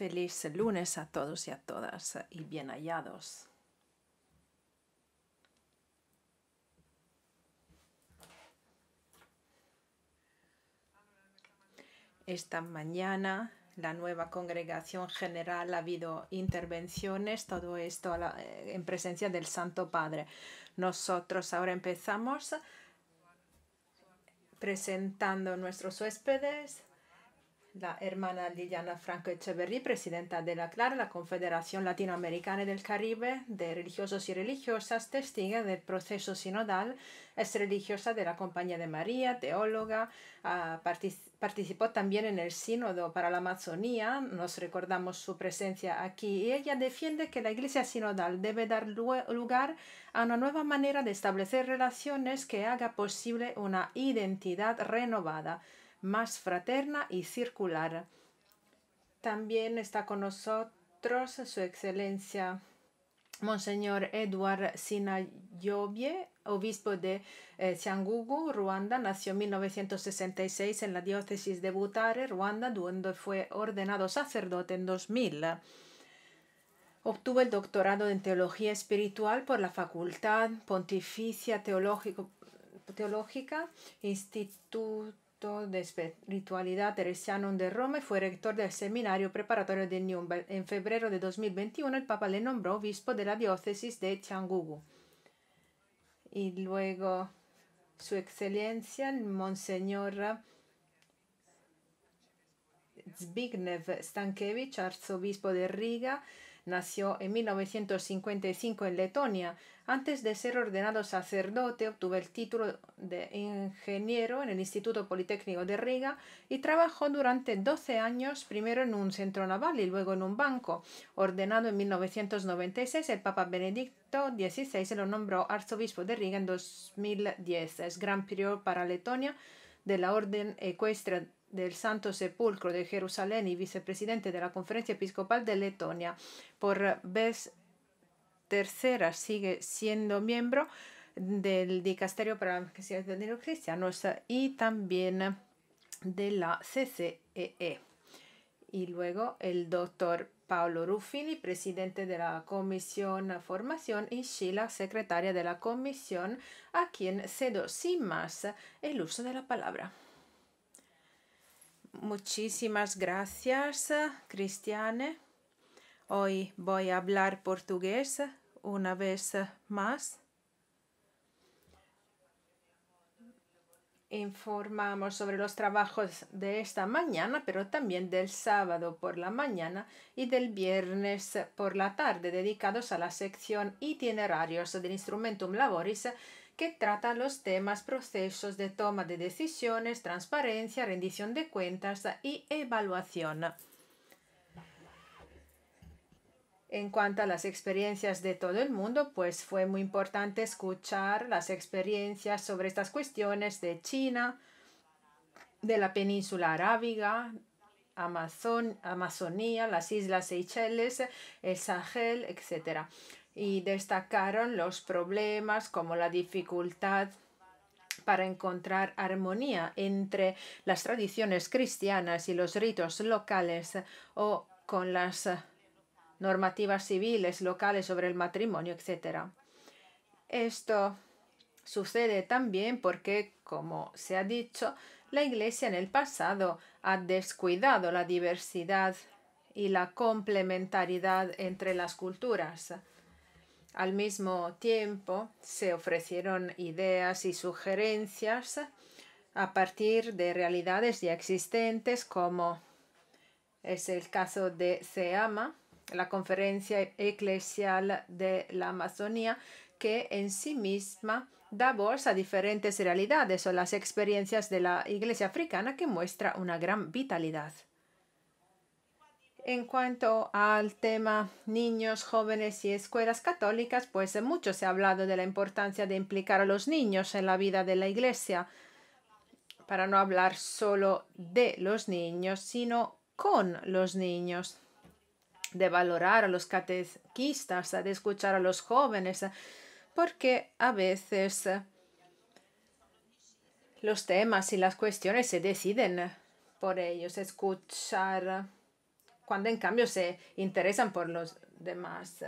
Feliz lunes a todos y a todas eh, y bien hallados. Esta mañana la nueva congregación general ha habido intervenciones, todo esto eh, en presencia del Santo Padre. Nosotros ahora empezamos presentando nuestros huéspedes la hermana Liliana Franco Echeverry, presidenta de la CLAR, la Confederación Latinoamericana del Caribe de Religiosos y Religiosas, testiga del proceso sinodal, es religiosa de la Compañía de María, teóloga, ah, participó también en el Sínodo para la Amazonía, nos recordamos su presencia aquí, y ella defiende que la Iglesia Sinodal debe dar lugar a una nueva manera de establecer relaciones que haga posible una identidad renovada más fraterna y circular. También está con nosotros su excelencia Monseñor Edward Sinayobie, obispo de eh, Ruanda, nació en 1966 en la diócesis de Butare, Ruanda, donde fue ordenado sacerdote en 2000. Obtuvo el doctorado en Teología Espiritual por la Facultad Pontificia Teológica, Instituto de espiritualidad teresiano de Roma y fue rector del seminario preparatorio de Nuremberg. En febrero de 2021 el Papa le nombró obispo de la diócesis de Changugu. Y luego su excelencia, el monseñor Zbigniew Stankiewicz, arzobispo de Riga, Nació en 1955 en Letonia. Antes de ser ordenado sacerdote, obtuvo el título de ingeniero en el Instituto Politécnico de Riga y trabajó durante 12 años primero en un centro naval y luego en un banco. Ordenado en 1996, el Papa Benedicto XVI lo nombró arzobispo de Riga en 2010. Es gran prior para Letonia de la Orden Ecuestre del Santo Sepulcro de Jerusalén y vicepresidente de la Conferencia Episcopal de Letonia. Por vez tercera sigue siendo miembro del Dicasterio para la de los Cristianos y también de la CCEE. E. Y luego el doctor Paolo Ruffini, presidente de la Comisión Formación, y Sheila, secretaria de la Comisión, a quien cedo sin más el uso de la palabra. Muchísimas gracias, Cristiane. Hoy voy a hablar portugués una vez más. Informamos sobre los trabajos de esta mañana, pero también del sábado por la mañana y del viernes por la tarde, dedicados a la sección itinerarios del Instrumentum Laboris que trata los temas procesos de toma de decisiones, transparencia, rendición de cuentas y evaluación. En cuanto a las experiencias de todo el mundo, pues fue muy importante escuchar las experiencias sobre estas cuestiones de China, de la península arábiga, Amazon, Amazonía, las islas Seychelles, el Sahel, etcétera y destacaron los problemas como la dificultad para encontrar armonía entre las tradiciones cristianas y los ritos locales o con las normativas civiles locales sobre el matrimonio, etc. Esto sucede también porque, como se ha dicho, la Iglesia en el pasado ha descuidado la diversidad y la complementariedad entre las culturas. Al mismo tiempo, se ofrecieron ideas y sugerencias a partir de realidades ya existentes, como es el caso de CEAMA, la Conferencia Eclesial de la Amazonía, que en sí misma da voz a diferentes realidades o las experiencias de la Iglesia africana que muestra una gran vitalidad. En cuanto al tema niños, jóvenes y escuelas católicas, pues eh, mucho se ha hablado de la importancia de implicar a los niños en la vida de la Iglesia, para no hablar solo de los niños, sino con los niños, de valorar a los catequistas, de escuchar a los jóvenes, porque a veces eh, los temas y las cuestiones se deciden por ellos, escuchar cuando en cambio se interesan por los demás.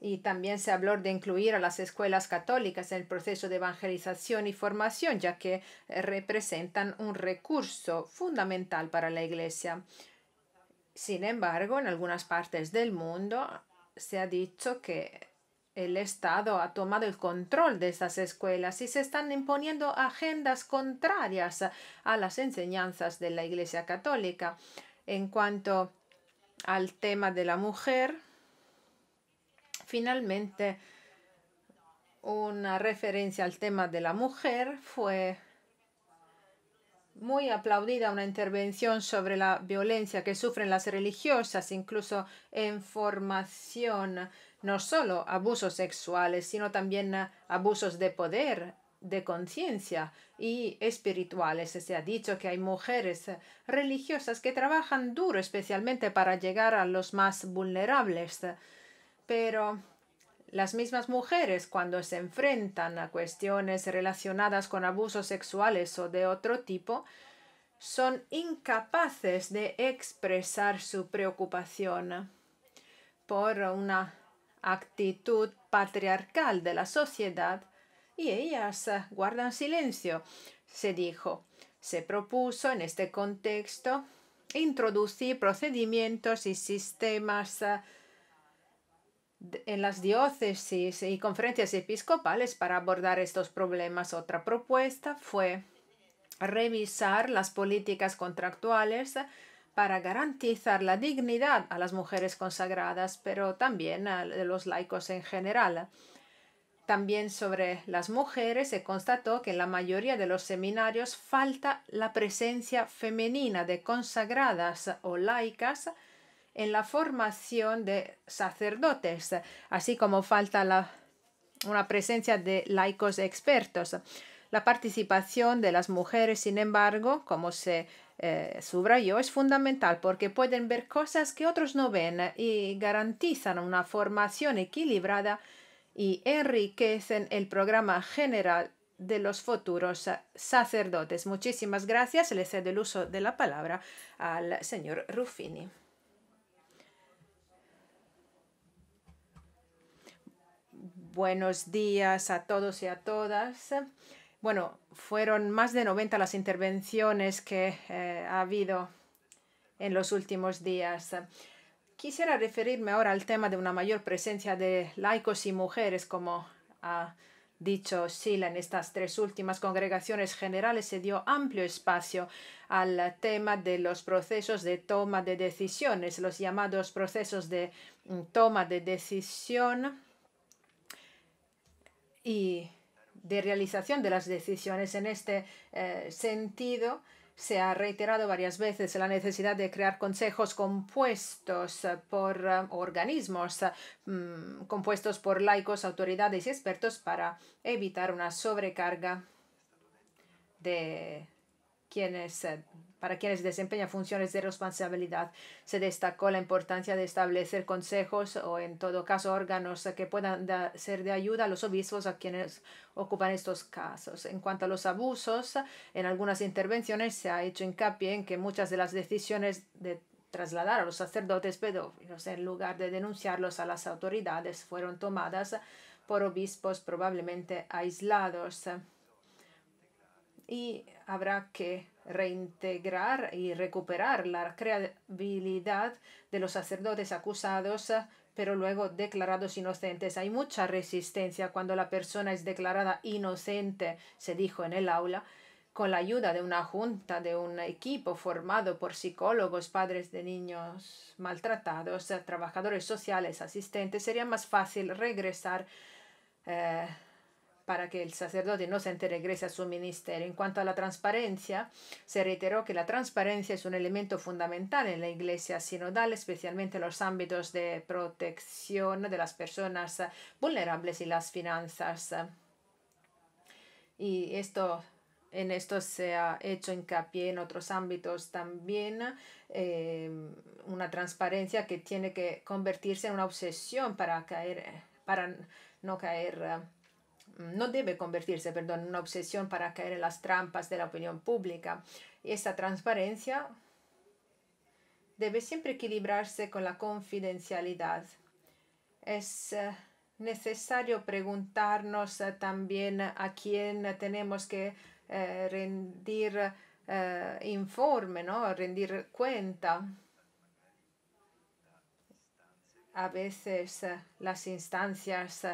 Y también se habló de incluir a las escuelas católicas en el proceso de evangelización y formación, ya que eh, representan un recurso fundamental para la Iglesia. Sin embargo, en algunas partes del mundo se ha dicho que el Estado ha tomado el control de estas escuelas y se están imponiendo agendas contrarias a las enseñanzas de la Iglesia Católica. En cuanto al tema de la mujer, finalmente una referencia al tema de la mujer fue muy aplaudida una intervención sobre la violencia que sufren las religiosas, incluso en formación, no solo abusos sexuales, sino también eh, abusos de poder de conciencia y espirituales. Se ha dicho que hay mujeres religiosas que trabajan duro especialmente para llegar a los más vulnerables, pero las mismas mujeres cuando se enfrentan a cuestiones relacionadas con abusos sexuales o de otro tipo, son incapaces de expresar su preocupación por una actitud patriarcal de la sociedad y ellas ah, guardan silencio, se dijo. Se propuso en este contexto introducir procedimientos y sistemas ah, en las diócesis y conferencias episcopales para abordar estos problemas. Otra propuesta fue revisar las políticas contractuales ah, para garantizar la dignidad a las mujeres consagradas, pero también a los laicos en general. También sobre las mujeres se constató que en la mayoría de los seminarios falta la presencia femenina de consagradas o laicas en la formación de sacerdotes, así como falta la, una presencia de laicos expertos. La participación de las mujeres, sin embargo, como se eh, subrayó, es fundamental porque pueden ver cosas que otros no ven y garantizan una formación equilibrada y enriquecen el programa general de los futuros sacerdotes. Muchísimas gracias. Le cedo el uso de la palabra al señor Ruffini. Buenos días a todos y a todas. Bueno, fueron más de 90 las intervenciones que eh, ha habido en los últimos días. Quisiera referirme ahora al tema de una mayor presencia de laicos y mujeres, como ha dicho Sila en estas tres últimas congregaciones generales, se dio amplio espacio al tema de los procesos de toma de decisiones, los llamados procesos de mm, toma de decisión y de realización de las decisiones. En este eh, sentido, se ha reiterado varias veces la necesidad de crear consejos compuestos eh, por eh, organismos, eh, mm, compuestos por laicos, autoridades y expertos para evitar una sobrecarga de eh, para quienes desempeñan funciones de responsabilidad. Se destacó la importancia de establecer consejos o, en todo caso, órganos que puedan ser de ayuda a los obispos a quienes ocupan estos casos. En cuanto a los abusos, en algunas intervenciones se ha hecho hincapié en que muchas de las decisiones de trasladar a los sacerdotes pedófilos en lugar de denunciarlos a las autoridades fueron tomadas por obispos probablemente aislados y habrá que reintegrar y recuperar la credibilidad de los sacerdotes acusados pero luego declarados inocentes. Hay mucha resistencia cuando la persona es declarada inocente, se dijo en el aula, con la ayuda de una junta, de un equipo formado por psicólogos, padres de niños maltratados, trabajadores sociales, asistentes, sería más fácil regresar eh, para que el sacerdote no se entregrese a su ministerio. En cuanto a la transparencia, se reiteró que la transparencia es un elemento fundamental en la iglesia sinodal, especialmente en los ámbitos de protección de las personas vulnerables y las finanzas. Y esto en esto se ha hecho hincapié en otros ámbitos también, eh, una transparencia que tiene que convertirse en una obsesión para, caer, para no caer no debe convertirse, perdón, en una obsesión para caer en las trampas de la opinión pública. Esa transparencia debe siempre equilibrarse con la confidencialidad. Es eh, necesario preguntarnos eh, también a quién tenemos que eh, rendir informe, ¿no? rendir cuenta. A veces las instancias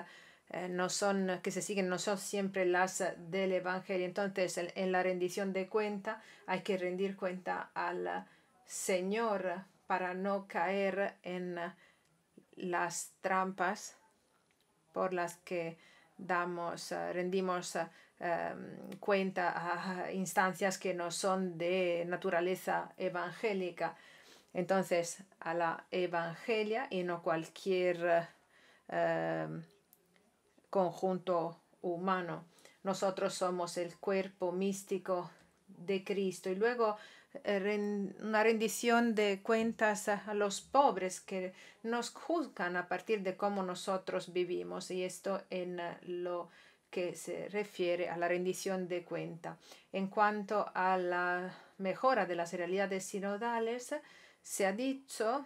eh, no son, que se siguen no son siempre las del Evangelio. Entonces, en, la rendición de cuenta hay que rendir cuenta al Señor para no caer en las trampas por las que damos, eh, rendimos eh, em, cuenta a instancias que no son de naturaleza evangélica. Entonces, a la evangelia y no cualquier em, conjunto humano. Nosotros somos el cuerpo místico de Cristo. Y luego eh, una rendición de cuentas a los pobres que nos juzgan a partir de cómo nosotros vivimos. Y esto en eh, lo que se refiere a la rendición de cuenta. En cuanto a la mejora de las realidades sinodales, se ha dicho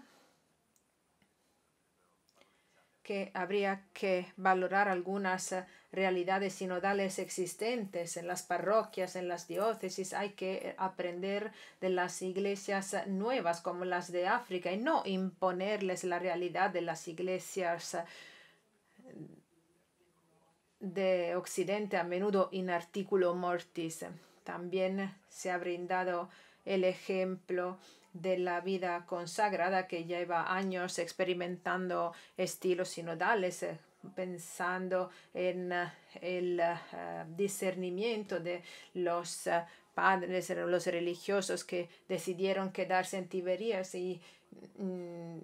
que habría que valorar algunas eh, realidades sinodales existentes en las parroquias, en las diócesis. Hay que eh, aprender de las iglesias eh, nuevas como las de África y no imponerles la realidad de las iglesias de Occidente, a menudo in articulo mortis. También se ha brindado el ejemplo de la vida consagrada que lleva años experimentando estilos sinodales, eh, pensando en eh, el eh, discernimiento de los padres, los religiosos que decidieron quedarse en Tiberías y mm,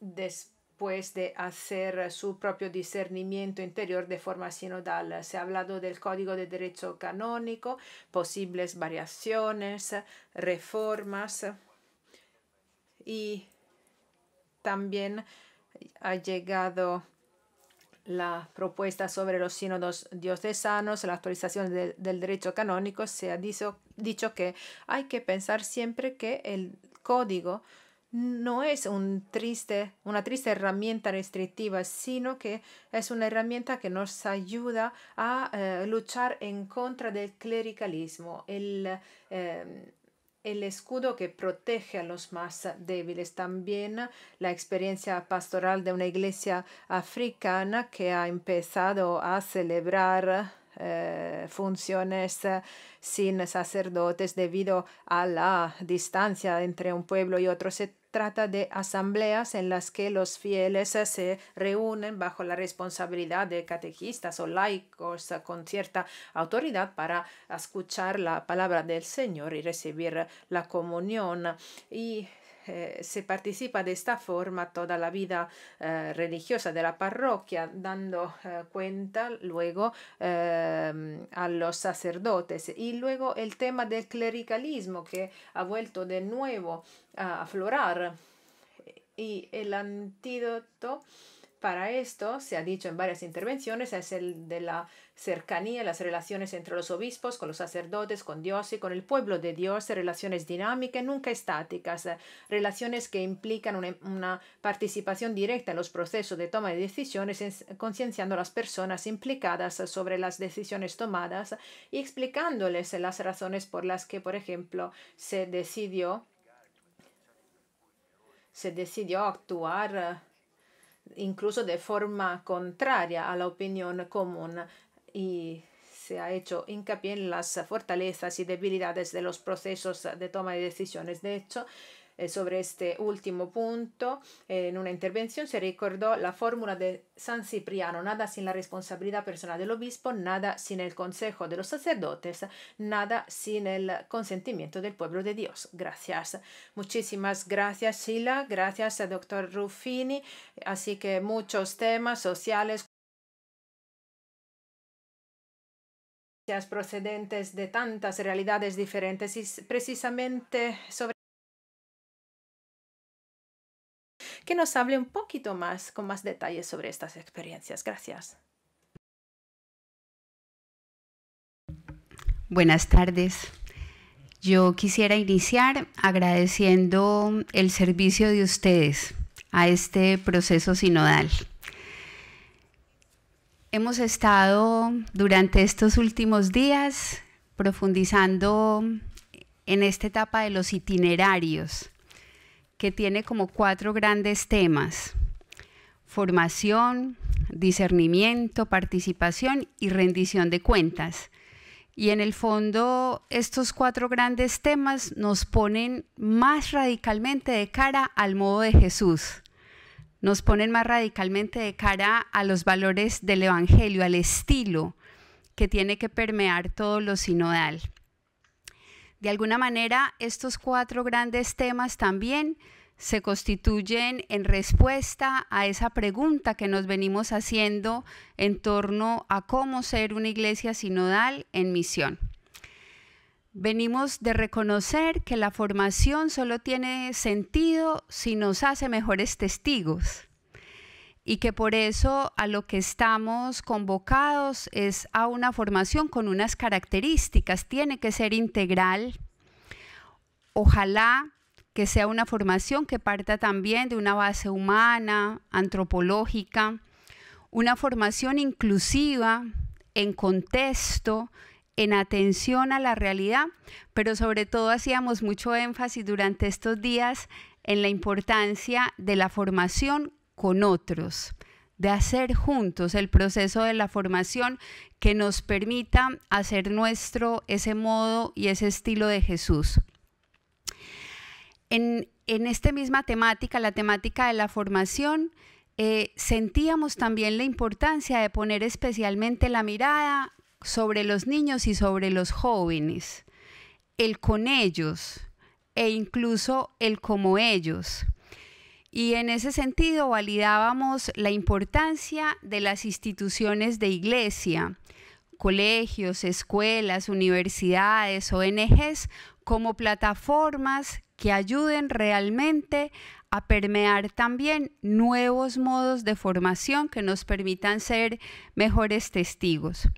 después pues de hacer su propio discernimiento interior de forma sinodal. Se ha hablado del código de derecho canónico, posibles variaciones, reformas y también ha llegado la propuesta sobre los sínodos diocesanos, la actualización del derecho canónico, se ha dicho que hay que pensar siempre que el código no es un triste, una triste herramienta restrictiva, sino que es una herramienta que nos ayuda a eh, luchar en contra del clericalismo, el, eh, el escudo que protege a los más débiles. También la experiencia pastoral de una iglesia africana que ha empezado a celebrar eh, funciones eh, sin sacerdotes debido a la distancia entre un pueblo y otro. Se trata de asambleas en las que los fieles eh, se reúnen bajo la responsabilidad de catequistas o laicos con cierta autoridad para escuchar la palabra del Señor y recibir la comunión. Y eh, se participa de esta forma toda la vida eh, religiosa de la parroquia, dando eh, cuenta luego em, a los sacerdotes. Y luego el tema del clericalismo que ha vuelto de nuevo a aflorar y el antídoto para esto, se ha dicho en varias intervenciones, es el de la cercanía, las relaciones entre los obispos, con los sacerdotes, con Dios y con el pueblo de Dios, relaciones dinámicas, nunca estáticas, eh, relaciones que implican una, participación directa en los procesos de toma de decisiones, concienciando a las personas implicadas sobre las decisiones tomadas y explicándoles las razones por las que, por ejemplo, se decidió se decidió actuar eh, incluso de forma contraria a la opinión común y se ha hecho hincapié en las fortalezas y debilidades de los procesos de toma de decisiones. De hecho, eh, sobre este último punto, eh, en una intervención se recordó la fórmula de San Cipriano, nada sin la responsabilidad personal del obispo, nada sin el consejo de los sacerdotes, nada sin el consentimiento del pueblo de Dios. Gracias. Muchísimas gracias, Sila. Gracias, a doctor Ruffini. Así que muchos temas sociales, procedentes de tantas realidades diferentes y precisamente sobre que nos hable un poquito más con más detalles sobre estas experiencias. Gracias. Buenas tardes. Yo quisiera iniciar agradeciendo el servicio de ustedes a este proceso sinodal. Hemos estado durante estos últimos días profundizando en esta etapa de los itinerarios que tiene como cuatro grandes temas. Formación, discernimiento, participación y rendición de cuentas. Y en el fondo, estos cuatro grandes temas nos ponen más radicalmente de cara al modo de Jesús, nos ponen más radicalmente de cara a los valores del Evangelio, al estilo que tiene que permear todo lo sinodal. De alguna manera, estos cuatro grandes temas también se constituyen en respuesta a esa pregunta que nos venimos haciendo en torno a cómo ser una iglesia sinodal en misión. Venimos de reconocer que la formación solo tiene sentido si nos hace mejores testigos y que por eso a lo que estamos convocados es a una formación con unas características. Tiene que ser integral. Ojalá que sea una formación que parta también de una base humana, antropológica, una formación inclusiva, en contexto, en atención a la realidad, pero sobre todo hacíamos mucho énfasis durante estos días en la importancia de la formación con otros, de hacer juntos el proceso de la formación que nos permita hacer nuestro ese modo y ese estilo de Jesús. En, esta misma temática, la temática de la formación, eh, sentíamos también la importancia de poner especialmente la mirada sobre los niños y sobre los jóvenes, el con ellos e incluso el como ellos. Y en ese sentido validábamos la importancia de las instituciones de iglesia, colegios, escuelas, universidades, ONGs, como plataformas que ayuden realmente a permear también nuevos modos de formación que nos permitan ser mejores testigos.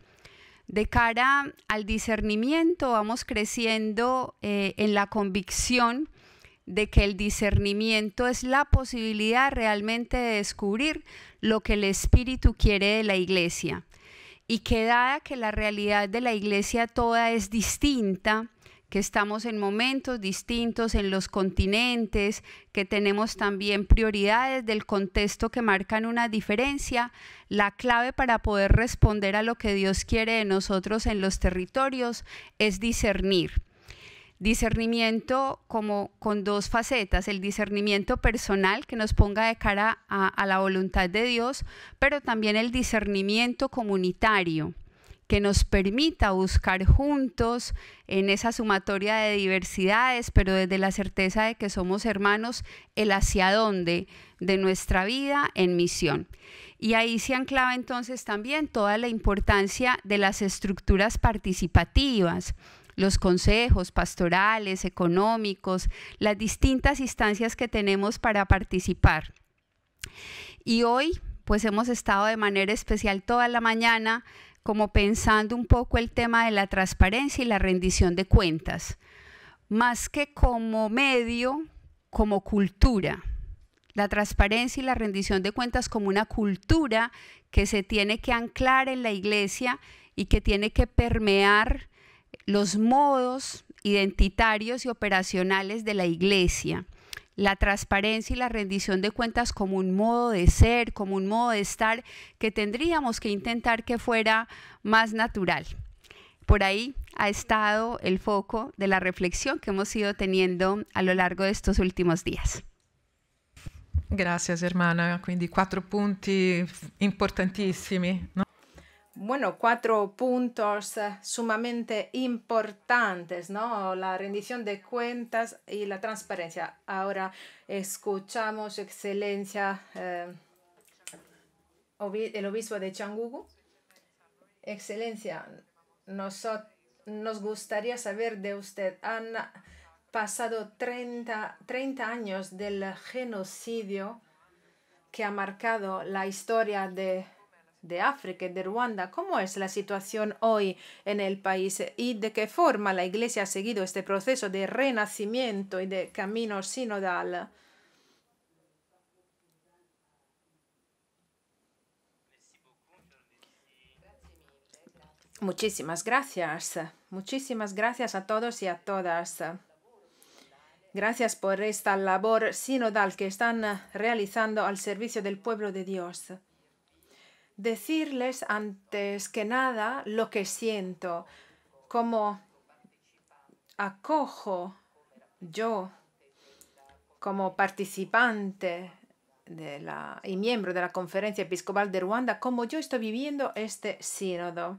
De cara al discernimiento, vamos creciendo eh, en la convicción de que el discernimiento es la posibilidad realmente de descubrir lo que el Espíritu quiere de la iglesia. Y que dada que la realidad de la iglesia toda es distinta, que estamos en momentos distintos en los continentes, que tenemos también prioridades del contexto que marcan una diferencia, la clave para poder responder a lo que Dios quiere de nosotros en los territorios es discernir discernimiento como con dos facetas, el discernimiento personal que nos ponga de cara a, la voluntad de Dios, pero también el discernimiento comunitario que nos permita buscar juntos en esa sumatoria de diversidades, pero desde la certeza de que somos hermanos, el hacia dónde de nuestra vida en misión. Y ahí se anclava entonces también toda la importancia de las estructuras participativas, los consejos pastorales, económicos, las distintas instancias que tenemos para participar. Y hoy, pues hemos estado de manera especial toda la mañana como pensando un poco el tema de la transparencia y la rendición de cuentas, más que como medio, como cultura. La transparencia y la rendición de cuentas como una cultura que se tiene que anclar en la iglesia y que tiene que permear los modos identitarios y operacionales de la Iglesia, la transparencia y la rendición de cuentas como un modo de ser, como un modo de estar que tendríamos que intentar que fuera más natural. Por ahí ha estado el foco de la reflexión que hemos ido teniendo a lo largo de estos últimos días. Gracias, hermana. Quindi cuatro punti importantissimi. No? bueno, cuatro puntos eh, sumamente importantes, ¿no? La rendición de cuentas y la transparencia. Ahora escuchamos, Excelencia, eh, el obispo de Changugu. Excelencia, nos gustaría saber de usted. Han pasado 30, 30, años del genocidio que ha marcado la historia de de África, de Ruanda, cómo es la situación hoy en el país y de qué forma la Iglesia ha seguido este proceso de renacimiento y de camino sinodal. Muchísimas gracias. Muchísimas gracias a todos y a todas. Gracias por esta labor sinodal que están realizando al servicio del pueblo de Dios decirles antes que nada lo que siento, cómo acojo yo como participante de la, y miembro de la Conferencia Episcopal de Ruanda, cómo yo estoy viviendo este sínodo.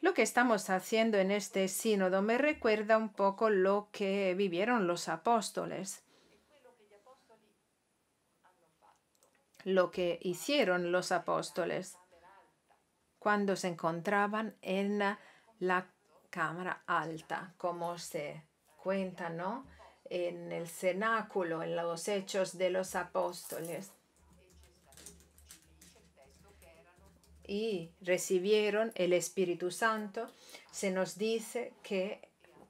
Lo que estamos haciendo en este sínodo me recuerda un poco lo que vivieron los apóstoles. lo que hicieron los apóstoles cuando se encontraban en la cámara alta, como se cuenta, ¿no? En el cenáculo, en los hechos de los apóstoles. Y recibieron el Espíritu Santo. Se nos dice que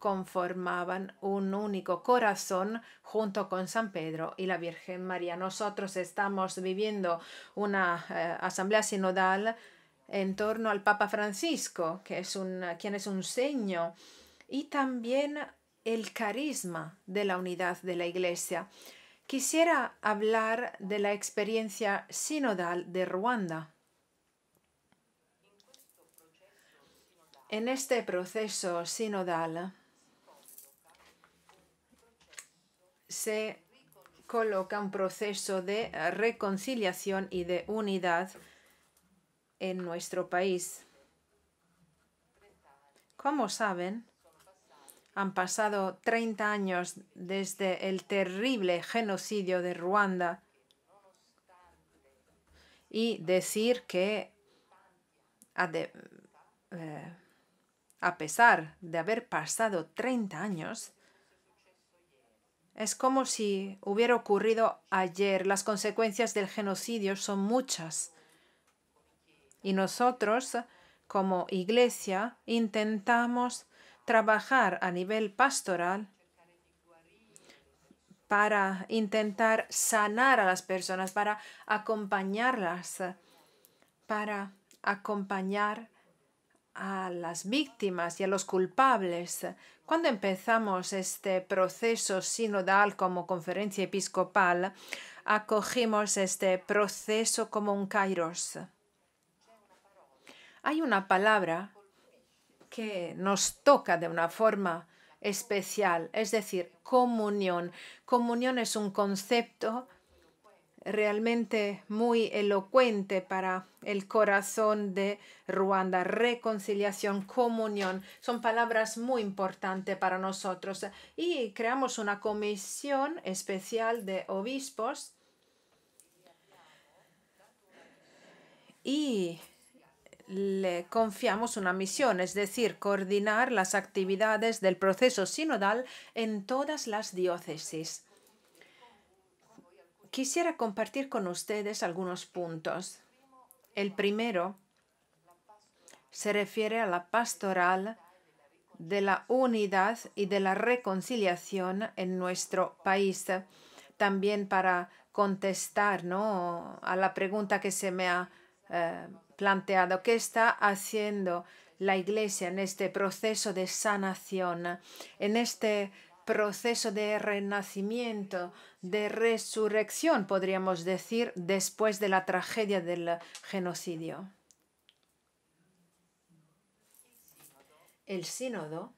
conformaban un único corazón junto con San Pedro y la Virgen María. Nosotros estamos viviendo una eh, asamblea sinodal en torno al Papa Francisco, que es un, quien es un seño, y también el carisma de la unidad de la Iglesia. Quisiera hablar de la experiencia sinodal de Ruanda. En este proceso sinodal, se coloca un proceso de reconciliación y de unidad en nuestro país. Como saben, han pasado 30 años desde el terrible genocidio de Ruanda y decir que a, eh, a pesar de haber pasado 30 años, es como si hubiera ocurrido ayer. Las consecuencias del genocidio son muchas. Y nosotros, como iglesia, intentamos trabajar a nivel pastoral para intentar sanar a las personas, para acompañarlas, para acompañar a las víctimas y a los culpables cuando empezamos este proceso sinodal como conferencia episcopal, acogimos este proceso como un kairos. Hay una palabra que nos toca de una forma especial, es decir, comunión. Comunión es un concepto realmente muy elocuente para el corazón de Ruanda. Reconciliación, comunión, son palabras muy importantes para nosotros. Y creamos una comisión especial de obispos y le confiamos una misión, es decir, coordinar las actividades del proceso sinodal en todas las diócesis. Quisiera compartir con ustedes algunos puntos. El primero se refiere a la pastoral de la unidad y de la reconciliación en nuestro país. También para contestar a la pregunta que se me ha eh, planteado, ¿qué está haciendo la Iglesia en este proceso de sanación, en este proceso de renacimiento de resurrección, podríamos decir, después de la tragedia del genocidio. El sínodo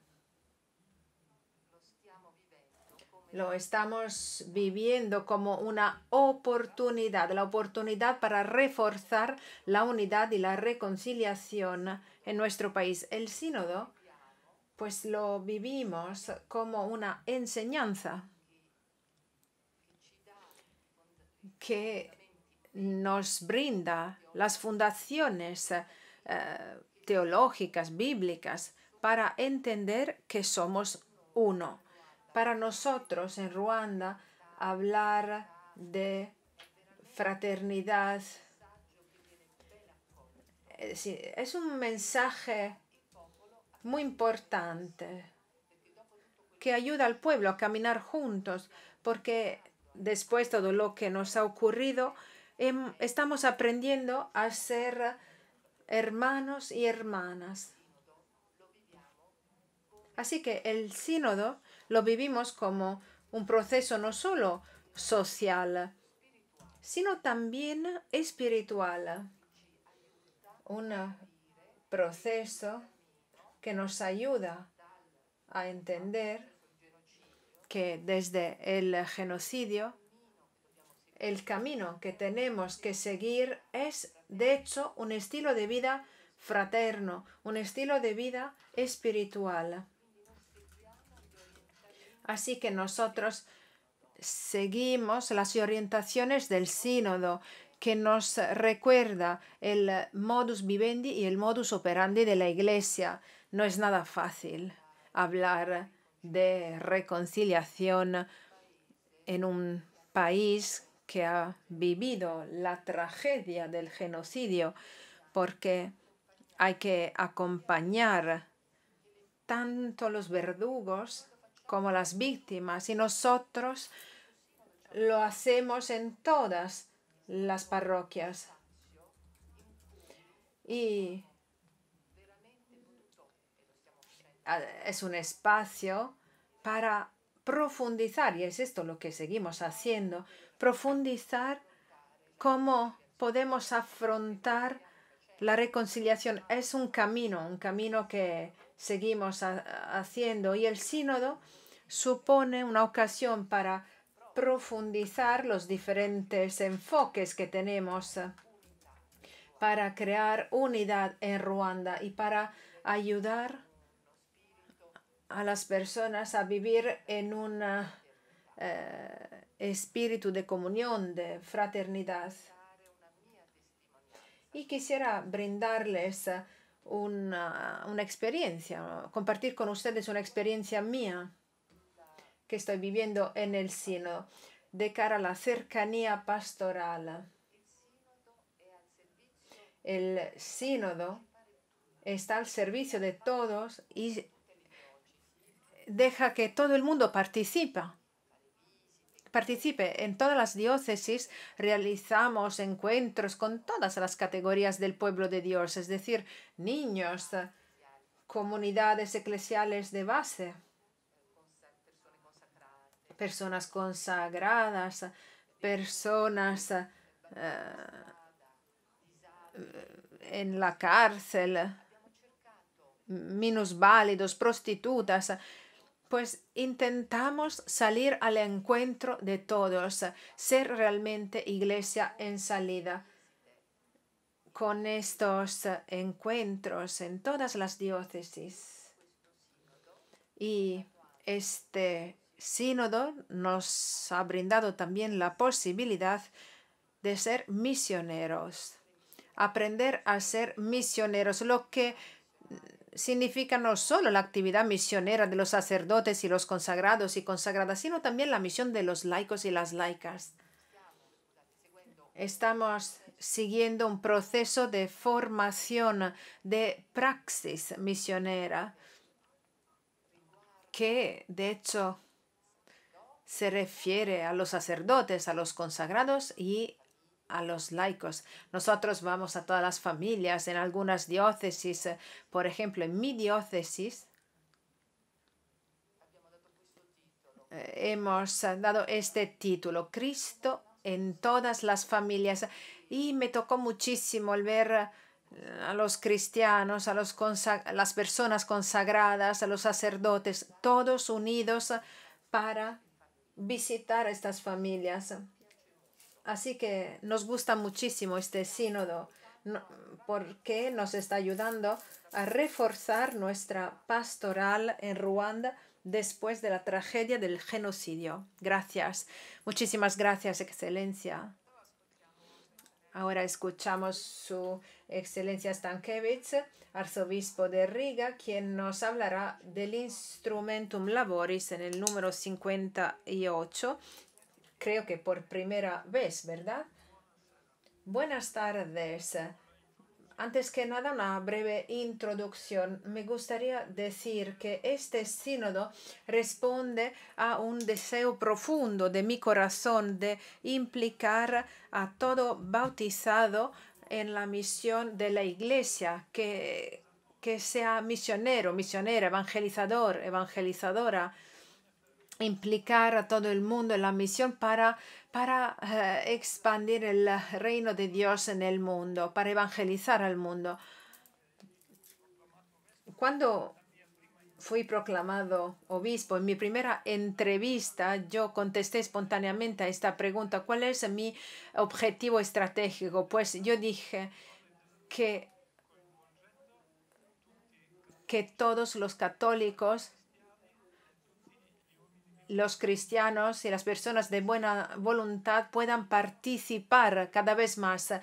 lo estamos viviendo como una oportunidad, la oportunidad para reforzar la unidad y la reconciliación en nuestro país. El sínodo, pues lo vivimos como una enseñanza que nos brinda las fundaciones eh, teológicas, bíblicas, para entender que somos uno. Para nosotros en Ruanda, hablar de fraternidad eh, es un mensaje muy importante que ayuda al pueblo a caminar juntos, porque después todo lo que nos ha ocurrido, em, estamos aprendiendo a ser hermanos y hermanas. Así que el sínodo lo vivimos como un proceso no solo social, sino también espiritual. Un proceso que nos ayuda a entender que desde el genocidio el camino que tenemos que seguir es, de hecho, un estilo de vida fraterno, un estilo de vida espiritual. Así que nosotros seguimos las orientaciones del sínodo que nos recuerda el modus vivendi y el modus operandi de la iglesia. No es nada fácil hablar de reconciliación en un país que ha vivido la tragedia del genocidio, porque hay que acompañar tanto los verdugos como las víctimas y nosotros lo hacemos en todas las parroquias. Y es un espacio para profundizar, y es esto lo que seguimos haciendo, profundizar cómo podemos afrontar la reconciliación. Es un camino, un camino que seguimos haciendo y el sínodo supone una ocasión para profundizar los diferentes enfoques que tenemos eh, para crear unidad en Ruanda y para ayudar a las personas a vivir en un eh, espíritu de comunión, de fraternidad. Y quisiera brindarles eh, una, eh, una experiencia, compartir con ustedes una experiencia mía que estoy viviendo en el sínodo de cara a la cercanía pastoral. El sínodo está al servicio de todos y deja que todo el mundo participa participe en todas las diócesis, realizamos encuentros con todas las categorías del pueblo de Dios, es decir, niños, comunidades eclesiales de base, personas consagradas, personas eh, en la cárcel, minusválidos, prostitutas pues intentamos salir al encuentro de todos, ser realmente iglesia en salida. Con estos encuentros en todas las diócesis. Y este sínodo nos ha brindado también la posibilidad de ser misioneros, aprender a ser misioneros, lo que significa no solo la actividad misionera de los sacerdotes y los consagrados y consagradas, sino también la misión de los laicos y las laicas. Estamos siguiendo un proceso de formación de praxis misionera que de hecho se refiere a los sacerdotes, a los consagrados y a los laicos. Nosotros vamos a todas las familias, en algunas diócesis, eh, por ejemplo, en mi diócesis, eh, hemos dado este título, Cristo en todas las familias. Y me tocó muchísimo el ver eh, a los cristianos, a los las personas consagradas, a los sacerdotes, todos unidos para visitar estas familias. Así que nos gusta muchísimo este sínodo porque nos está ayudando a reforzar nuestra pastoral en Ruanda después de la tragedia del genocidio. Gracias. Muchísimas gracias, Excelencia. Ahora escuchamos su Excelencia Stankiewicz, arzobispo de Riga, quien nos hablará del Instrumentum Laboris en el número 58 creo que por primera vez, ¿verdad? Buenas tardes. Antes que nada, una breve introducción. Me gustaría decir que este sínodo responde a un deseo profundo de mi corazón de implicar a todo bautizado en la misión de la Iglesia, que, que sea misionero, misionera, evangelizador, evangelizadora implicar a todo el mundo en la misión para, para eh, expandir el eh, reino de Dios en el mundo, para evangelizar al mundo. Cuando fui proclamado obispo, en mi primera entrevista yo contesté espontáneamente a esta pregunta, ¿cuál es mi objetivo estratégico? Pues yo dije que, que todos los católicos los cristianos y las personas de buena voluntad puedan participar cada vez más.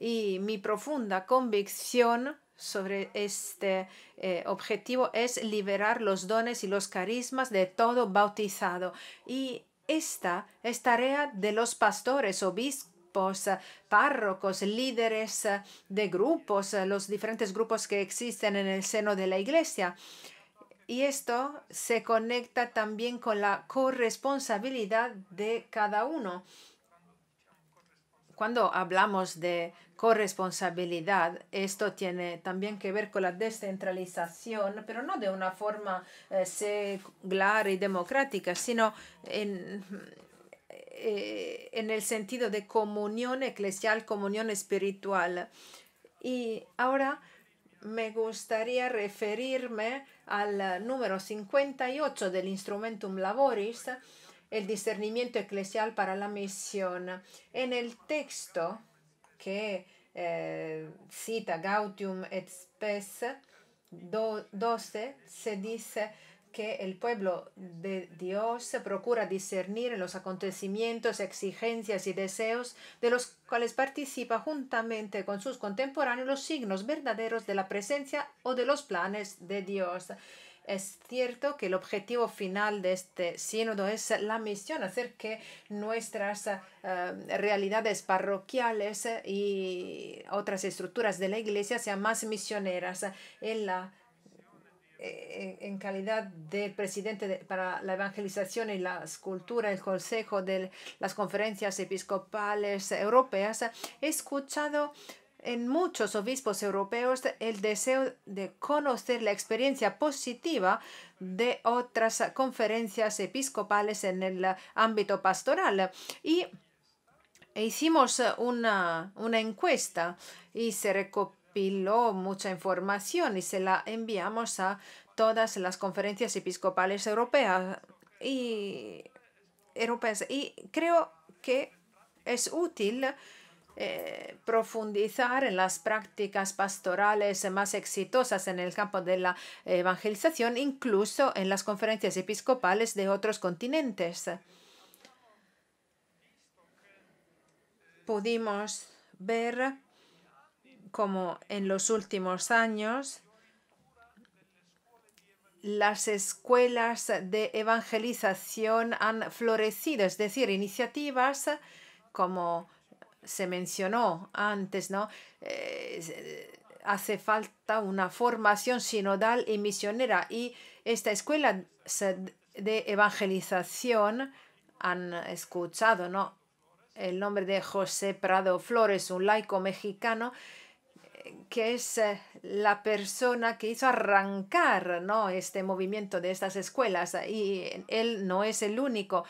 Y mi profunda convicción sobre este eh, objetivo es liberar los dones y los carismas de todo bautizado. Y esta es tarea de los pastores, obispos, párrocos, líderes de grupos, los diferentes grupos que existen en el seno de la iglesia. Y esto se conecta también con la corresponsabilidad de cada uno. Cuando hablamos de corresponsabilidad, esto tiene también que ver con la descentralización, pero no de una forma eh, seglar y democrática, sino en, eh, en el sentido de comunión eclesial, comunión espiritual. Y ahora me gustaría referirme al eh, número 58 del Instrumentum Laboris, el discernimiento eclesial para la misión. En el texto que eh, cita Gautium et Spes 12 se dice que el pueblo de Dios se procura discernir en los acontecimientos, exigencias y deseos de los cuales participa juntamente con sus contemporáneos los signos verdaderos de la presencia o de los planes de Dios. Es cierto que el objetivo final de este sínodo es la misión, hacer que nuestras eh, realidades parroquiales y otras estructuras de la iglesia sean más misioneras en la eh, en calidad de presidente para la evangelización y la escultura, el consejo de las conferencias episcopales europeas, he escuchado en muchos obispos europeos el deseo de conocer la experiencia positiva de otras conferencias episcopales en el ámbito pastoral. Y hicimos una, una encuesta y se recopiló mucha información y se la enviamos a todas las conferencias episcopales europeas y, europeas. y creo que es útil eh, profundizar en las prácticas pastorales más exitosas en el campo de la evangelización, incluso en las conferencias episcopales de otros continentes. Pudimos ver como en los últimos años las escuelas de evangelización han florecido, es decir, iniciativas como se mencionó antes, ¿no? Eh, hace falta una formación sinodal y misionera y esta escuela de evangelización han escuchado, ¿no? El nombre de José Prado Flores, un laico mexicano que es eh, la persona que hizo arrancar ¿no? este movimiento de estas escuelas eh, y él no es el único.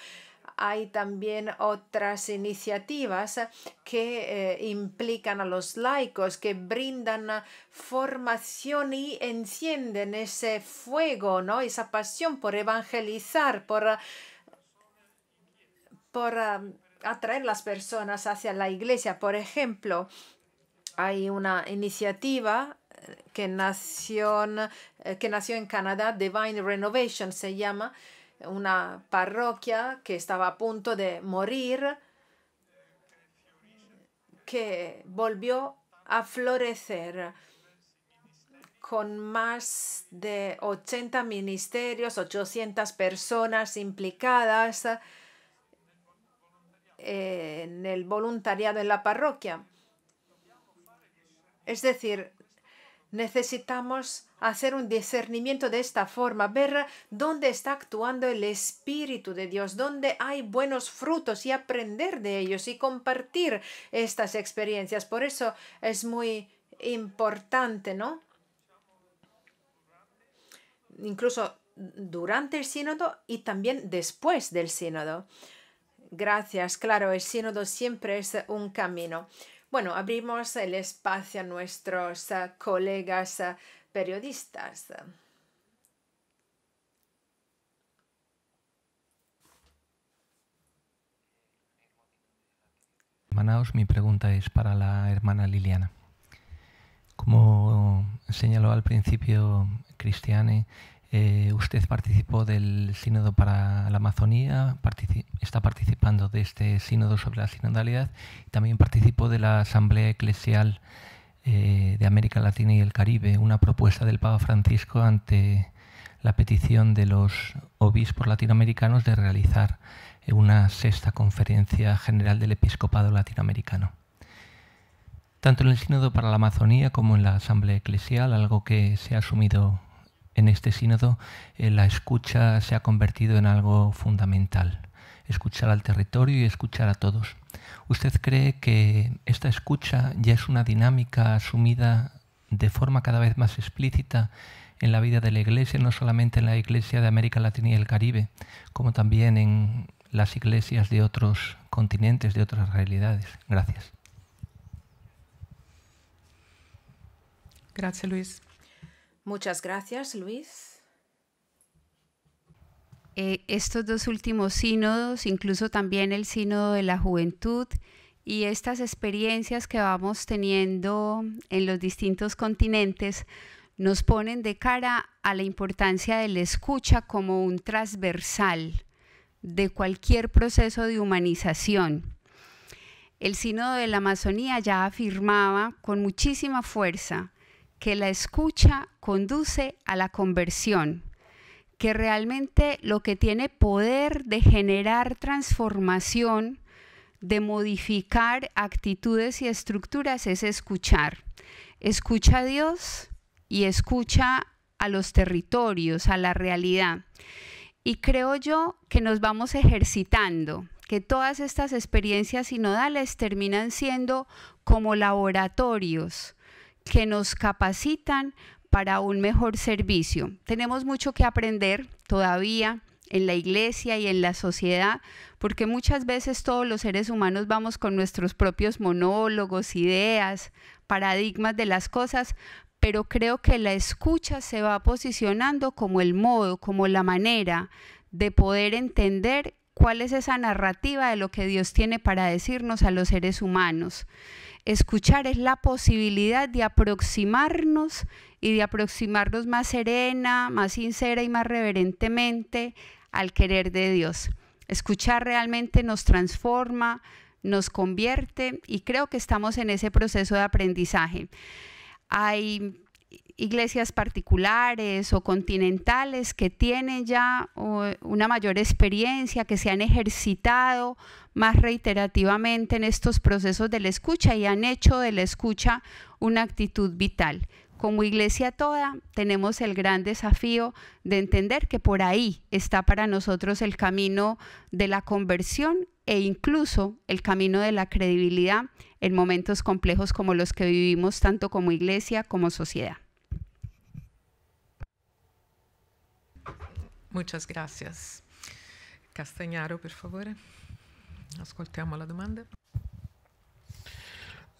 Hay también otras iniciativas eh, que implican a los laicos, que brindan formación y encienden ese fuego, ¿no? esa pasión por evangelizar, por, por atraer las personas hacia la iglesia, por ejemplo hay una iniciativa eh, que nació, eh, nació en Canadá, Divine Renovation se llama, una parroquia que estaba a punto de morir, que volvió a florecer con más de 80 ministerios, 800 personas implicadas eh, en el voluntariado en la parroquia. Es decir, necesitamos hacer un discernimiento de esta forma, ver dónde está actuando el Espíritu de Dios, dónde hay buenos frutos y aprender de ellos y compartir estas experiencias. Por eso es muy importante, ¿no? Incluso durante el sínodo y también después del sínodo. Gracias, claro, el sínodo siempre es un camino. Bueno, abrimos el espacio a nuestros eh, colegas eh, periodistas. Manaos, mi pregunta es para la hermana Liliana. Como señaló al principio Cristiane, eh, usted participó del Sínodo para la Amazonía, está participando de este Sínodo sobre la Sinodalidad, y también participó de la Asamblea Eclesial eh, de América Latina y el Caribe, una propuesta del Papa Francisco ante la petición de los obispos latinoamericanos de realizar eh, una sexta conferencia general del episcopado latinoamericano. Tanto en el Sínodo para la Amazonía como en la Asamblea Eclesial, algo que se ha asumido en este sínodo eh, la escucha se ha convertido en algo fundamental. Escuchar al territorio y escuchar a todos. ¿Usted cree que esta escucha ya es una dinámica asumida de forma cada vez más explícita en la vida de la Iglesia, no solamente en la Iglesia de América Latina y el Caribe, como también en las iglesias de otros continentes, de otras realidades? Gracias. Gracias, Luis. Muchas gracias, Luis. Eh, estos dos últimos sínodos, incluso también el sínodo de la juventud y estas experiencias que vamos teniendo en los distintos continentes, nos ponen de cara a la importancia de la escucha como un transversal de cualquier proceso de humanización. El sínodo de la Amazonía ya afirmaba con muchísima fuerza que la escucha conduce a la conversión, que realmente lo que tiene poder de generar transformación, de modificar actitudes y estructuras es escuchar. Escucha a Dios y escucha a los territorios, a la realidad. Y creo yo que nos vamos ejercitando, que todas estas experiencias sinodales terminan siendo como laboratorios que nos capacitan para un mejor servicio. Tenemos mucho que aprender todavía en la iglesia y en la sociedad, porque muchas veces todos los seres humanos vamos con nuestros propios monólogos, ideas, paradigmas de las cosas, pero creo que la escucha se va posicionando como el modo, como la manera de poder entender cuál es esa narrativa de lo que Dios tiene para decirnos a los seres humanos. Escuchar es la posibilidad de aproximarnos y de aproximarnos más serena, más sincera y más reverentemente al querer de Dios. Escuchar realmente nos transforma, nos convierte y creo que estamos en ese proceso de aprendizaje. Hay iglesias particulares o continentales que tienen ya una mayor experiencia, que se han ejercitado más reiterativamente en estos procesos de la escucha y han hecho de la escucha una actitud vital. Como iglesia toda, tenemos el gran desafío de entender que por ahí está para nosotros el camino de la conversión e incluso el camino de la credibilidad en momentos complejos como los que vivimos tanto como iglesia como sociedad. Muchas gracias. Castagnaro, por favor. Ascoltiamo la pregunta.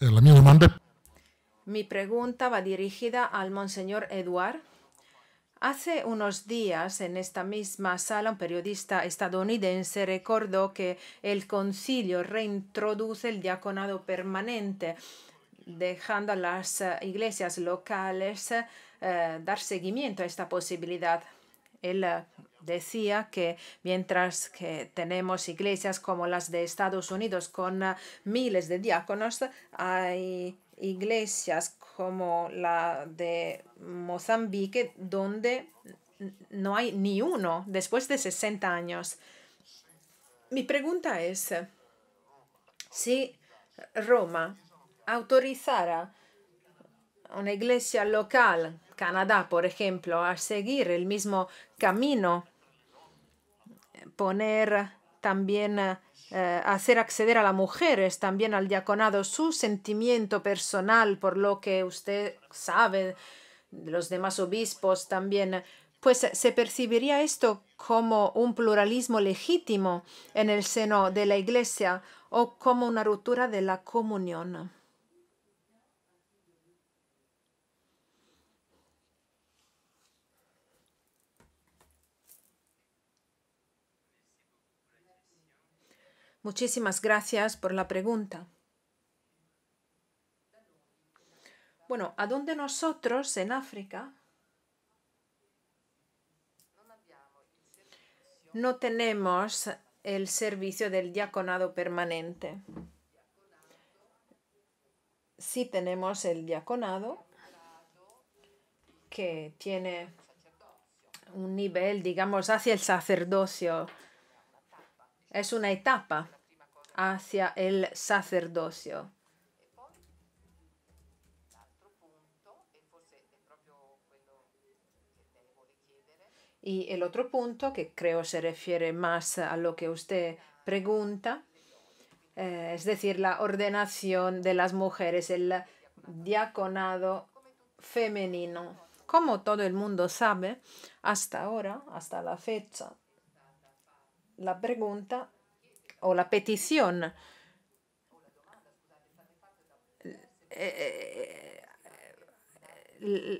Eh, mi pregunta va dirigida al Monseñor Eduard. Hace unos días, en esta misma sala, un periodista estadounidense recordó que el concilio reintroduce el diaconado permanente, dejando a las eh, iglesias locales eh, dar seguimiento a esta posibilidad. Él eh, decía que mientras que tenemos iglesias como las de Estados Unidos con eh, miles de diáconos, hay iglesias como la de Mozambique donde no hay ni uno después de 60 años. Mi pregunta es si Roma autorizara una iglesia local Canadá, por ejemplo, a seguir el mismo camino, poner también, eh, hacer acceder a las mujeres, también al diaconado, su sentimiento personal por lo que usted sabe, los demás obispos también, pues se percibiría esto como un pluralismo legítimo en el seno de la Iglesia o como una ruptura de la comunión. Muchísimas gracias por la pregunta. Bueno, ¿a dónde nosotros en África no tenemos el servicio del diaconado permanente? Sí tenemos el diaconado que tiene un nivel, digamos, hacia el sacerdocio es una etapa hacia el sacerdocio. Y el otro punto, que creo se refiere más a lo que usted pregunta, eh, es decir, la ordenación de las mujeres, el diaconado femenino. Como todo el mundo sabe, hasta ahora, hasta la fecha, la pregunta o la petición eh, eh,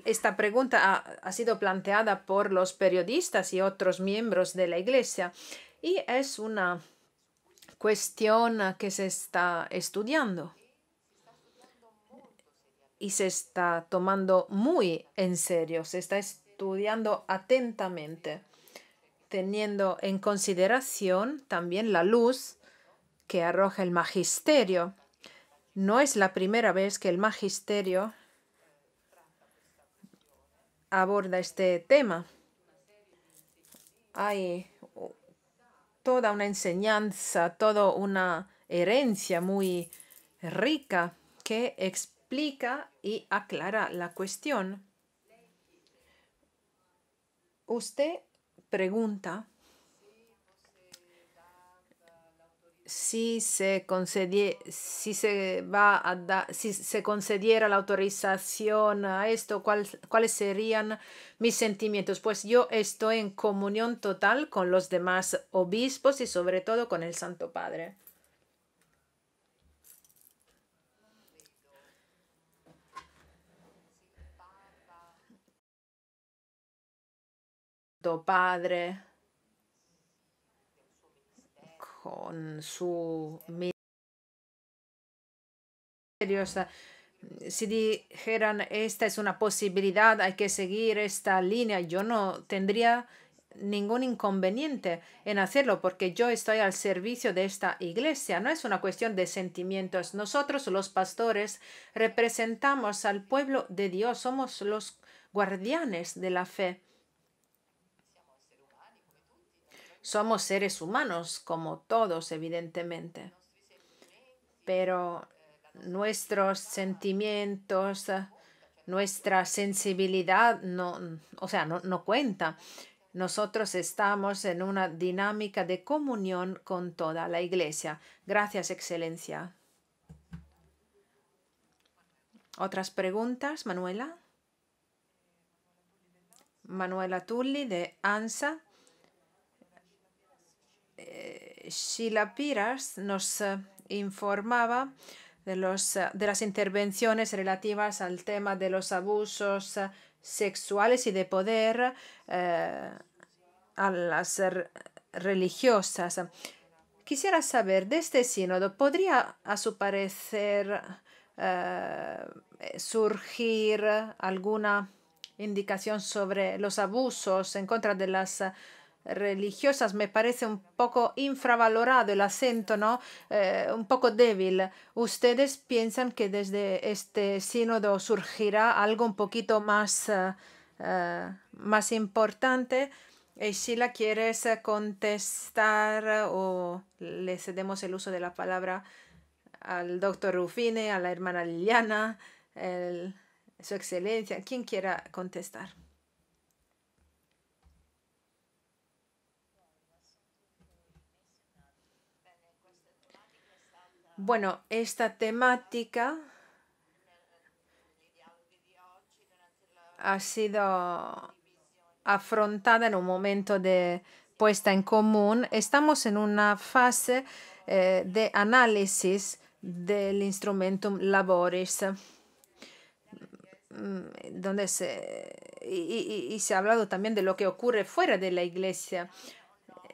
esta pregunta ha, sido planteada por los periodistas y otros miembros de la Iglesia y es una cuestión que se está estudiando y se está tomando muy en serio, se está estudiando atentamente teniendo en consideración también la luz que arroja el magisterio. No es la primera vez que el magisterio aborda este tema. Hay toda una enseñanza, toda una herencia muy rica que explica y aclara la cuestión. Usted pregunta si se, se, va a se concediera la autorización a esto, cuáles serían mis sentimientos. Pues yo estoy en comunión total con los demás obispos y sobre todo con el Santo Padre. Padre con su Si dijeran, esta es una posibilidad, hay que seguir esta línea, yo no tendría ningún inconveniente en hacerlo porque yo estoy al servicio de esta iglesia. No es una cuestión de sentimientos. Nosotros los pastores representamos al pueblo de Dios, somos los guardianes de la fe. Somos seres humanos, como todos, evidentemente. Pero nuestros sentimientos, nuestra sensibilidad, no, o sea, no, no cuenta. Nosotros estamos en una dinámica de comunión con toda la Iglesia. Gracias, Excelencia. ¿Otras preguntas, Manuela? Manuela Tulli de ANSA. Eh, Sheila Piras nos eh, informaba de, los, eh, de las intervenciones relativas al tema de los abusos sexuales y de poder a las religiosas. Quisiera saber, de este sínodo, ¿podría, a su parecer, surgir alguna indicación sobre los abusos en contra de las religiosas me parece un poco infravalorado el acento, ¿no? Eh, un poco débil. ¿Ustedes piensan que desde este sínodo surgirá algo un poquito más, eh, eh, más importante? Y si la quieres contestar o le cedemos el uso de la palabra al doctor Rufine, a la hermana Liliana, su excelencia, quien quiera contestar. Bueno, esta temática ha sido afrontada en un momento de puesta en común. Estamos en una fase eh, de análisis del instrumentum laboris, mm, donde y se ha hablado también de lo que ocurre fuera de la iglesia.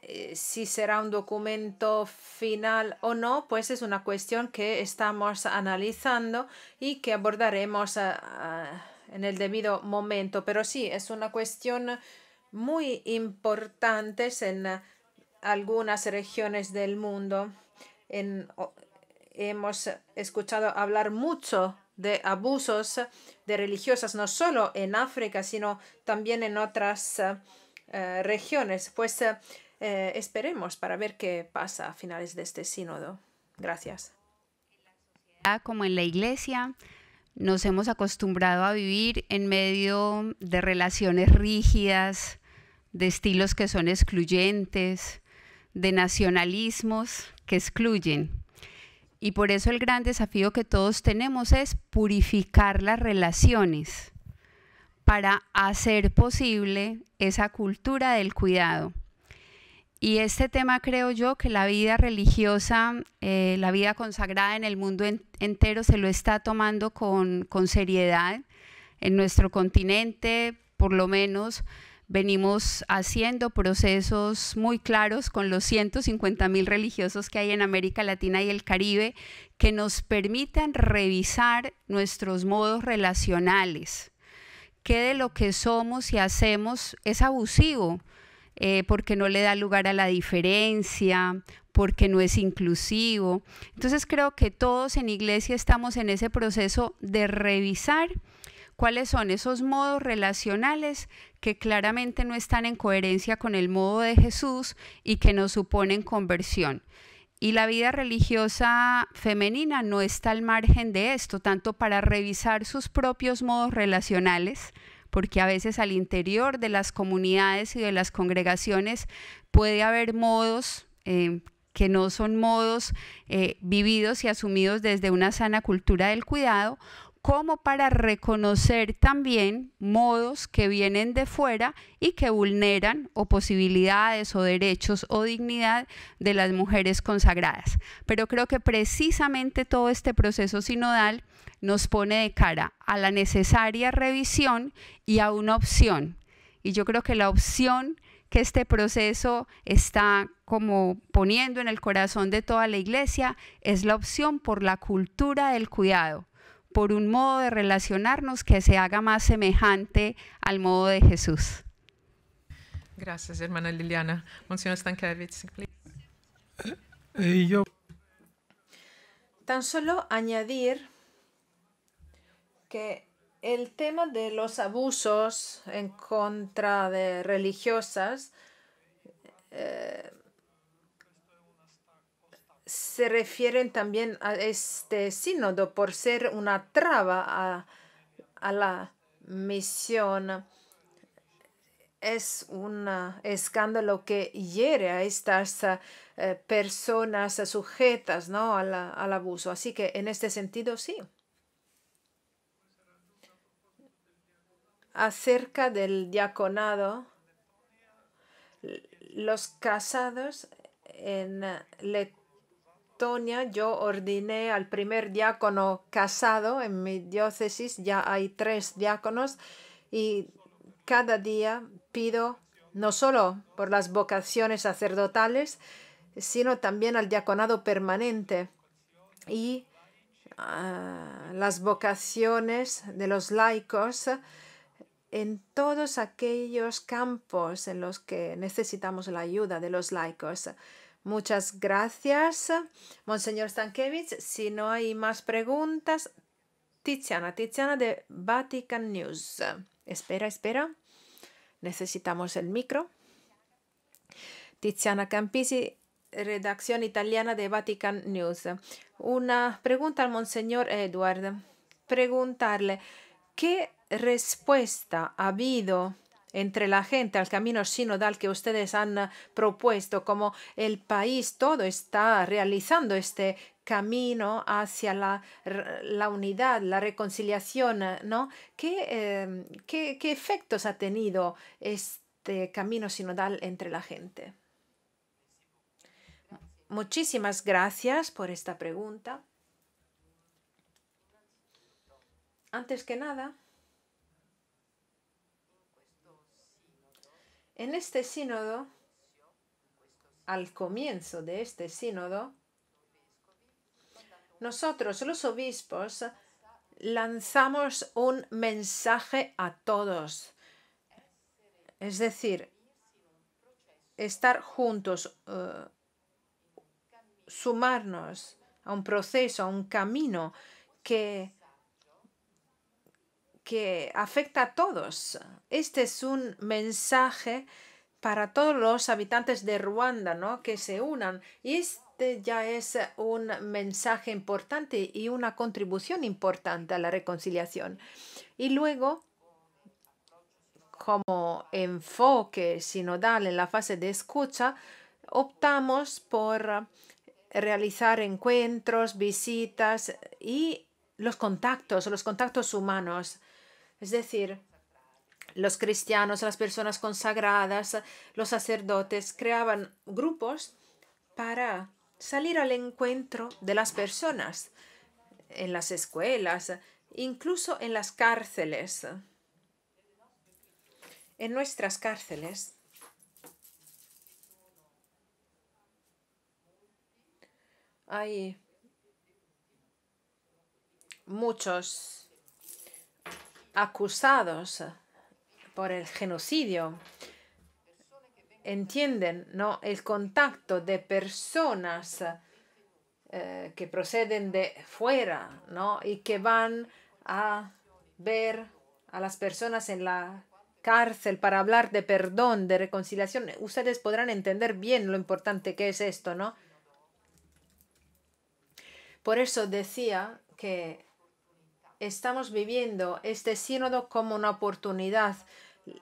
Eh, si será un documento final o no, pues es una cuestión que estamos analizando y que abordaremos ah, ah, en el debido momento. Pero sí, es una cuestión muy importante en algunas regiones del mundo. En, hemos escuchado hablar mucho de abusos de religiosas, no solo en África, sino también en otras ah, regiones. Pues eh, esperemos para ver qué pasa a finales de este sínodo. Gracias. Como en la iglesia, nos hemos acostumbrado a vivir en medio de relaciones rígidas, de estilos que son excluyentes, de nacionalismos que excluyen. Y por eso el gran desafío que todos tenemos es purificar las relaciones para hacer posible esa cultura del cuidado y este tema creo yo que la vida religiosa, eh, la vida consagrada en el mundo entero se lo está tomando con, con, seriedad. En nuestro continente, por lo menos, venimos haciendo procesos muy claros con los 150 mil religiosos que hay en América Latina y el Caribe que nos permitan revisar nuestros modos relacionales. ¿Qué de lo que somos y hacemos es abusivo? Eh, porque no le da lugar a la diferencia, porque no es inclusivo. Entonces creo que todos en iglesia estamos en ese proceso de revisar cuáles son esos modos relacionales que claramente no están en coherencia con el modo de Jesús y que nos suponen conversión. Y la vida religiosa femenina no está al margen de esto, tanto para revisar sus propios modos relacionales, porque a veces al interior de las comunidades y de las congregaciones puede haber modos eh, que no son modos eh, vividos y asumidos desde una sana cultura del cuidado, como para reconocer también modos que vienen de fuera y que vulneran o posibilidades o derechos o dignidad de las mujeres consagradas. Pero creo que precisamente todo este proceso sinodal nos pone de cara a la necesaria revisión y a una opción. Y yo creo que la opción que este proceso está como poniendo en el corazón de toda la iglesia es la opción por la cultura del cuidado, por un modo de relacionarnos que se haga más semejante al modo de Jesús. Gracias, hermana Liliana. Monseñor Stankiewicz, please. Eh, yo... Tan solo añadir que el tema de los abusos en contra de religiosas eh, se refieren también a este sínodo por ser una traba a, la misión. Es un escándalo que hiere a estas eh, personas sujetas al abuso. Así que en este sentido, sí. acerca del diaconado, los casados en Letonia, yo ordené al primer diácono casado en mi diócesis, ya hay tres diáconos y cada día pido no solo por las vocaciones sacerdotales, sino también al diaconado permanente y ah, las vocaciones de los laicos en todos aquellos campos en los que necesitamos la ayuda de los laicos. Muchas gracias, Monseñor Stankiewicz. Si no hay más preguntas, Tiziana, Tiziana de Vatican News. Espera, espera. Necesitamos el micro. Tiziana Campisi, redacción italiana de Vatican News. Una pregunta al Monseñor Edward. Preguntarle, ¿qué respuesta ha habido entre la gente al camino sinodal que ustedes han eh, propuesto, como el país todo está realizando este camino hacia la, unidad, la reconciliación, eh, ¿no? Em, ¿Qué efectos ha tenido este camino sinodal entre la gente? Muchísimas gracias por esta pregunta. Antes que nada, En este sínodo, al comienzo de este sínodo, nosotros los obispos lanzamos un mensaje a todos. Es decir, estar juntos, eh, sumarnos a un proceso, a un camino que que afecta a todos. Este es un mensaje para todos los habitantes de Ruanda, ¿no? Que se unan. Y este ya es un mensaje importante y una contribución importante a la reconciliación. Y luego, como enfoque sinodal en la fase de escucha, optamos por realizar encuentros, visitas y los contactos, los contactos humanos. Es decir, los cristianos, las personas consagradas, los sacerdotes creaban grupos para salir al encuentro de las personas en las escuelas, incluso en las cárceles. En nuestras cárceles hay muchos acusados por el genocidio entienden ¿no? el contacto de personas eh, que proceden de fuera y que van a ver a las personas en la cárcel para hablar de perdón, de reconciliación. Ustedes podrán entender bien lo importante que es esto, ¿no? Por eso decía que estamos viviendo este sínodo como una oportunidad,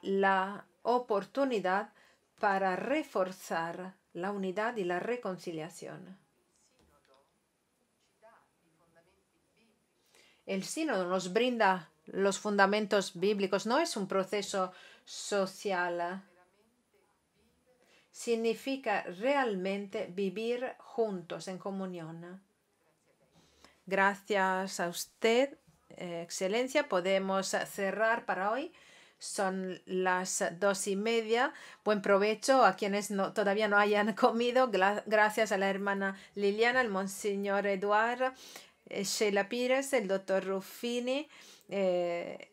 la oportunidad para reforzar la unidad y la reconciliación. El sínodo nos brinda los fundamentos bíblicos, no es un proceso social. Significa realmente vivir juntos en comunión. Gracias a usted excelencia. Podemos cerrar para hoy. Son las dos y media. Buen provecho a quienes todavía no hayan comido. Gracias a la hermana Liliana, al monseñor Eduard, eh, Sheila Pires, el doctor Ruffini. Eh,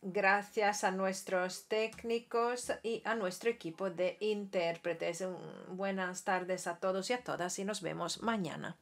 gracias a nuestros técnicos y a nuestro equipo de intérpretes. Buenas tardes a todos y a todas y nos vemos mañana.